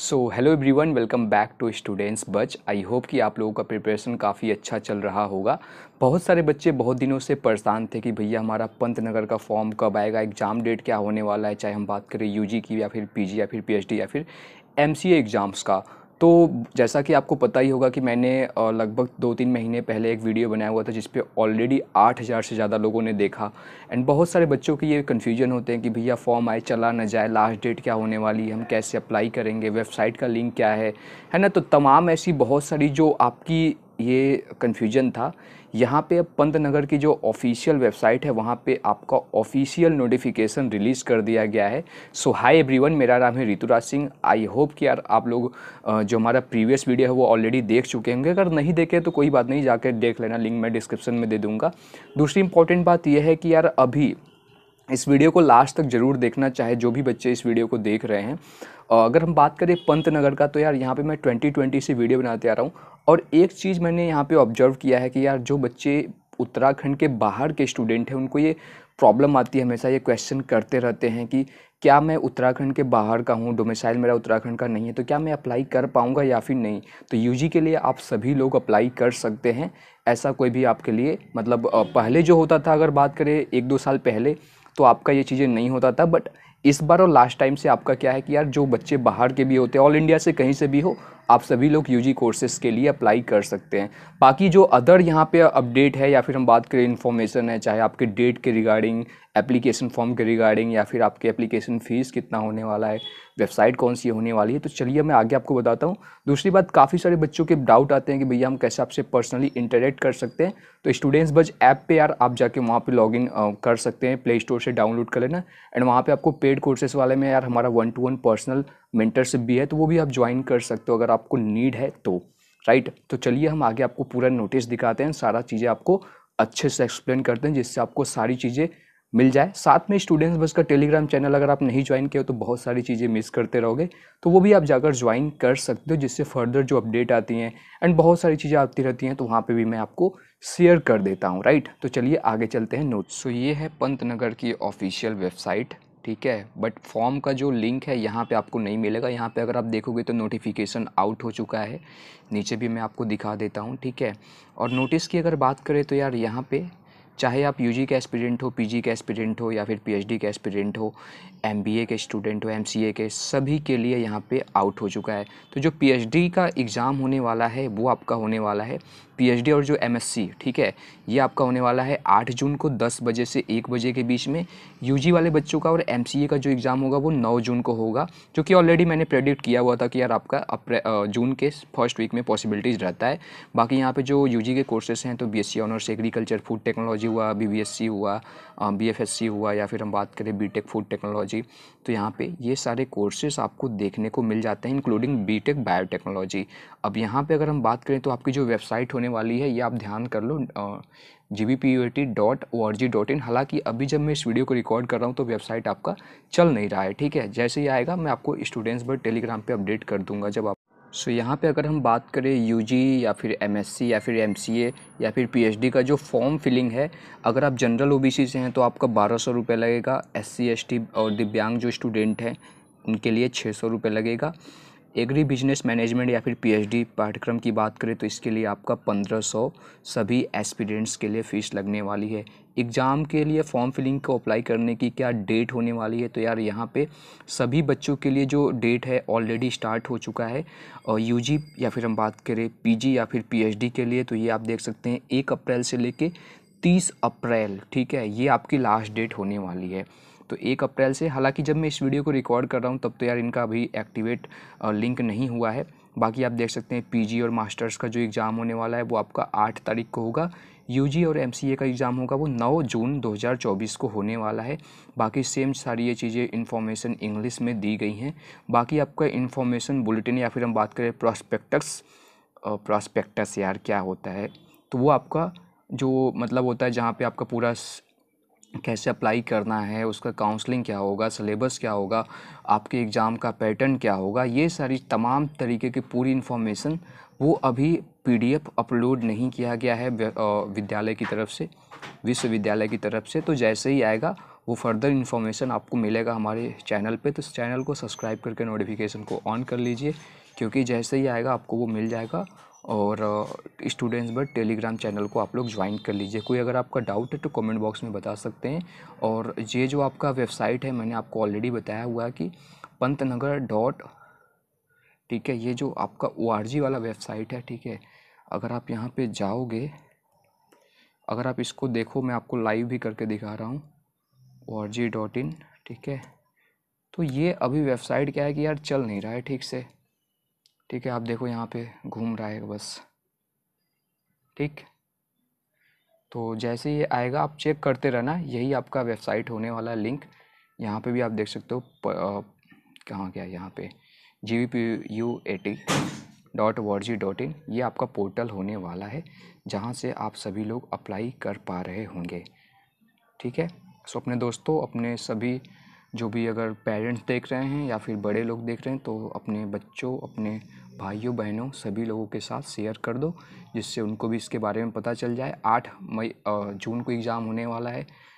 so hello everyone welcome back to students batch I hope कि आप लोगों का प्रिपरेशन काफ़ी अच्छा चल रहा होगा बहुत सारे बच्चे बहुत दिनों से परेशान थे कि भैया हमारा पंतनगर का फॉर्म कब आएगा एग्ज़ाम डेट क्या होने वाला है चाहे हम बात करें यूजी की या फिर पीजी या फिर पीएचडी या फिर एमसीए एग्ज़ाम्स का तो जैसा कि आपको पता ही होगा कि मैंने लगभग दो तीन महीने पहले एक वीडियो बनाया हुआ था जिस ऑलरेडी आठ हज़ार से ज़्यादा लोगों ने देखा एंड बहुत सारे बच्चों के ये कन्फ्यूजन होते हैं कि भैया फॉर्म आए चला ना जाए लास्ट डेट क्या होने वाली है हम कैसे अप्लाई करेंगे वेबसाइट का लिंक क्या है है ना तो तमाम ऐसी बहुत सारी जो आपकी ये कन्फ्यूजन था यहाँ पे अब पंतनगर की जो ऑफिशियल वेबसाइट है वहाँ पे आपका ऑफिशियल नोटिफिकेशन रिलीज़ कर दिया गया है सो हाय एवरीवन मेरा नाम है ऋतुराज सिंह आई होप कि यार आप लोग जो हमारा प्रीवियस वीडियो है वो ऑलरेडी देख चुके होंगे अगर नहीं देखे तो कोई बात नहीं जाकर देख लेना लिंक मैं डिस्क्रिप्शन में दे दूँगा दूसरी इंपॉर्टेंट बात यह है कि यार अभी इस वीडियो को लास्ट तक ज़रूर देखना चाहे जो भी बच्चे इस वीडियो को देख रहे हैं अगर हम बात करें पंतनगर का तो यार यहाँ पे मैं 2020 से वीडियो बनाते आ रहा हूँ और एक चीज़ मैंने यहाँ पे ऑब्जर्व किया है कि यार जो बच्चे उत्तराखंड के बाहर के स्टूडेंट हैं उनको ये प्रॉब्लम आती है हमेशा ये क्वेश्चन करते रहते हैं कि क्या मैं उत्तराखंड के बाहर का हूँ डोमिसाइल मेरा उत्तराखंड का नहीं है तो क्या मैं अप्लाई कर पाऊँगा या फिर नहीं तो यूजी के लिए आप सभी लोग अप्लाई कर सकते हैं ऐसा कोई भी आपके लिए मतलब पहले जो होता था अगर बात करें एक दो साल पहले तो आपका ये चीज़ें नहीं होता था बट इस बार और लास्ट टाइम से आपका क्या है कि यार जो बच्चे बाहर के भी होते हैं ऑल इंडिया से कहीं से भी हो आप सभी लोग यूजी कोर्सेज के लिए अप्लाई कर सकते हैं बाकी जो अदर यहाँ पे अपडेट है या फिर हम बात करें इन्फॉर्मेशन है चाहे आपके डेट के रिगार्डिंग एप्लीकेशन फॉर्म के रिगार्डिंग या फिर आपके एप्लीकेशन फ़ीस कितना होने वाला है वेबसाइट कौन सी होने वाली है तो चलिए मैं आगे आपको बताता हूँ दूसरी बात काफ़ी सारे बच्चों के डाउट आते हैं कि भैया हम कैसे आपसे पर्सनली इंटरेक्ट कर सकते हैं तो स्टूडेंट्स बज ऐप पे यार आप जाके वहाँ पे लॉगिन कर सकते हैं प्ले स्टोर से डाउनलोड कर लेना एंड वहाँ पे आपको पेड कोर्सेज वाले में यार हमारा one to one personal mentorship भी है तो वो भी आप ज्वाइन कर सकते हो अगर आपको नीड है तो राइट तो चलिए हम आगे आपको पूरा नोटिस दिखाते हैं सारा चीज़ें आपको अच्छे से एक्सप्लेन करते हैं जिससे आपको सारी चीज़ें मिल जाए साथ में स्टूडेंट्स बस का टेलीग्राम चैनल अगर आप नहीं ज्वाइन किया हो तो बहुत सारी चीज़ें मिस करते रहोगे तो वो भी आप जाकर ज्वाइन कर सकते हो जिससे फर्दर जो अपडेट आती हैं एंड बहुत सारी चीज़ें आती रहती हैं तो वहाँ पे भी मैं आपको शेयर कर देता हूँ राइट तो चलिए आगे चलते हैं नोट्स सो ये है नगर की ऑफिशियल वेबसाइट ठीक है बट फॉर्म का जो लिंक है यहाँ पे आपको नहीं मिलेगा यहाँ पे अगर आप देखोगे तो नोटिफिकेशन आउट हो चुका है नीचे भी मैं आपको दिखा देता हूँ ठीक है और नोटिस की अगर बात करें तो यार यहाँ पे चाहे आप यूजी के एस्पिरेंट हो पीजी के एस्पिरेंट हो या फिर पीएचडी के एस्पिरेंट हो एमबीए के स्टूडेंट हो एमसीए के सभी के लिए यहाँ पे आउट हो चुका है तो जो पीएचडी का एग्ज़ाम होने वाला है वो आपका होने वाला है पीएचडी और जो एमएससी ठीक है ये आपका होने वाला है आठ जून को दस बजे से एक बजे के बीच में यू वाले बच्चों का और एम का जो एग्ज़ाम होगा वो नौ जून को होगा जो कि ऑलरेडी मैंने प्रेडिक्ट किया हुआ था कि यार आपका जून के फर्स्ट वीक में पॉसिबिलिटीज़ रहता है बाकी यहाँ पर जो यू के कोर्सेस हैं तो B S honours agriculture food technology हुआ बीबीएससी हुआ बीएफएससी हुआ या फिर हम बात करें बीटेक फूड टेक्नोलॉजी तो यहाँ पे ये सारे कोर्सेज आपको देखने को मिल जाते हैं इंक्लूडिंग बीटेक बायोटेक्नोलॉजी अब यहाँ पे अगर हम बात करें तो आपकी जो वेबसाइट होने वाली है ये आप ध्यान कर लो G B P U A T dot O R G dot in हालाँकि अभी जब मैं इस वीडियो को रिकॉर्ड कर रहा हूँ तो वेबसाइट आपका चल नहीं रहा है ठीक है जैसे ही आएगा मैं आपको स्टूडेंट्स पर टेलीग्राम पर अपडेट कर दूँगा जब आप सो so, यहाँ पे अगर हम बात करें यूजी या फिर एमएससी या फिर एमसीए या फिर पीएचडी का जो फॉर्म फिलिंग है अगर आप जनरल ओबीसी से हैं तो आपका बारह सौ रुपये लगेगा एससी एसटी और दिव्यांग जो स्टूडेंट हैं उनके लिए छः सौ रुपये लगेगा एग्री बिजनेस मैनेजमेंट या फिर पीएचडी पाठ्यक्रम की बात करें तो इसके लिए आपका पंद्रह सौ सभी एस्पिडेंट्स के लिए फ़ीस लगने वाली है एग्ज़ाम के लिए फॉर्म फिलिंग को अप्लाई करने की क्या डेट होने वाली है तो यार यहाँ पे सभी बच्चों के लिए जो डेट है ऑलरेडी स्टार्ट हो चुका है और यू या फिर हम बात करें पी या फिर पी के लिए तो ये आप देख सकते हैं एक अप्रैल से ले तीस अप्रैल ठीक है ये आपकी लास्ट डेट होने वाली है तो एक अप्रैल से हालांकि जब मैं इस वीडियो को रिकॉर्ड कर रहा हूँ तब तो यार इनका अभी एक्टिवेट लिंक नहीं हुआ है बाकी आप देख सकते हैं पीजी और मास्टर्स का जो एग्ज़ाम होने वाला है वो आपका आठ तारीख को होगा यूजी और एमसीए का एग्ज़ाम होगा वो नौ जून 2024 को होने वाला है बाकी सेम सारी ये चीज़ें इन्फॉर्मेशन इंग्लिश में दी गई हैं बाकी आपका इन्फॉर्मेशन बुलेटिन या फिर हम बात करें प्रॉस्पेक्टस प्रॉस्पेक्टस यार क्या होता है तो वो आपका जो मतलब होता है जहाँ पे आपका पूरा कैसे अप्लाई करना है उसका काउंसलिंग क्या होगा सिलेबस क्या होगा आपके एग्ज़ाम का पैटर्न क्या होगा ये सारी तमाम तरीके की पूरी इन्फॉर्मेशन वो अभी पीडीएफ अपलोड नहीं किया गया है विद्यालय की तरफ से विश्वविद्यालय की तरफ से तो जैसे ही आएगा वो फर्दर इन्फॉर्मेशन आपको मिलेगा हमारे चैनल पे तो चैनल को सब्सक्राइब करके नोटिफिकेशन को ऑन कर लीजिए क्योंकि जैसे ही आएगा आपको वो मिल जाएगा और स्टूडेंट्स बट टेलीग्राम चैनल को आप लोग ज्वाइन कर लीजिए कोई अगर आपका डाउट है तो कमेंट बॉक्स में बता सकते हैं और ये जो आपका वेबसाइट है मैंने आपको ऑलरेडी बताया हुआ है कि पंत नगर डॉट ठीक है ये जो आपका ओ वाला वेबसाइट है ठीक है अगर आप यहाँ पे जाओगे अगर आप इसको देखो मैं आपको लाइव भी करके दिखा रहा हूँ ओ ठीक है तो ये अभी वेबसाइट क्या है कि यार चल नहीं रहा है ठीक से ठीक है आप देखो यहाँ पे घूम रहा है बस ठीक तो जैसे ये आएगा आप चेक करते रहना यही आपका वेबसाइट होने वाला लिंक यहाँ पे भी आप देख सकते हो कहाँ क्या यहाँ पे G V P U A T dot OR G dot in ये आपका पोर्टल होने वाला है जहाँ से आप सभी लोग अप्लाई कर पा रहे होंगे ठीक है सो अपने दोस्तों अपने सभी जो भी अगर पेरेंट्स देख रहे हैं या फिर बड़े लोग देख रहे हैं तो अपने बच्चों अपने भाइयों बहनों सभी लोगों के साथ शेयर कर दो जिससे उनको भी इसके बारे में पता चल जाए आठ मई जून को एग्ज़ाम होने वाला है